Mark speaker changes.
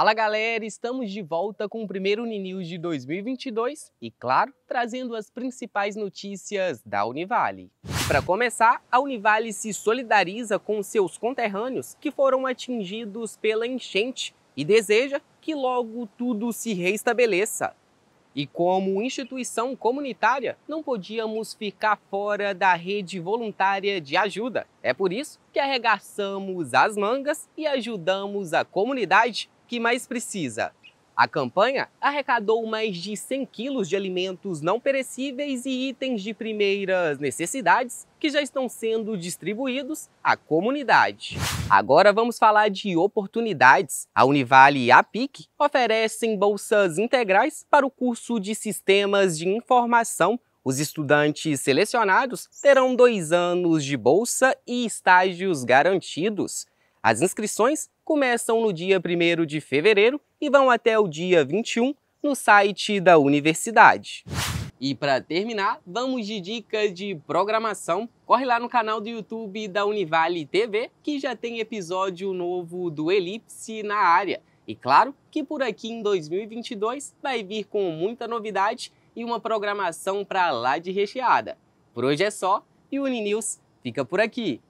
Speaker 1: Fala galera, estamos de volta com o primeiro Uninews de 2022 e, claro, trazendo as principais notícias da Univale. Para começar, a Univale se solidariza com seus conterrâneos que foram atingidos pela enchente e deseja que logo tudo se reestabeleça. E como instituição comunitária, não podíamos ficar fora da rede voluntária de ajuda. É por isso que arregaçamos as mangas e ajudamos a comunidade que mais precisa. A campanha arrecadou mais de 100 quilos de alimentos não perecíveis e itens de primeiras necessidades que já estão sendo distribuídos à comunidade. Agora vamos falar de oportunidades. A Univale e a PIC oferecem bolsas integrais para o curso de Sistemas de Informação os estudantes selecionados terão dois anos de bolsa e estágios garantidos. As inscrições começam no dia 1 de fevereiro e vão até o dia 21 no site da universidade. E para terminar, vamos de dica de programação. Corre lá no canal do YouTube da Univale TV, que já tem episódio novo do Elipse na área. E claro que por aqui em 2022 vai vir com muita novidade e uma programação para lá de recheada. Por hoje é só e o Uninews fica por aqui.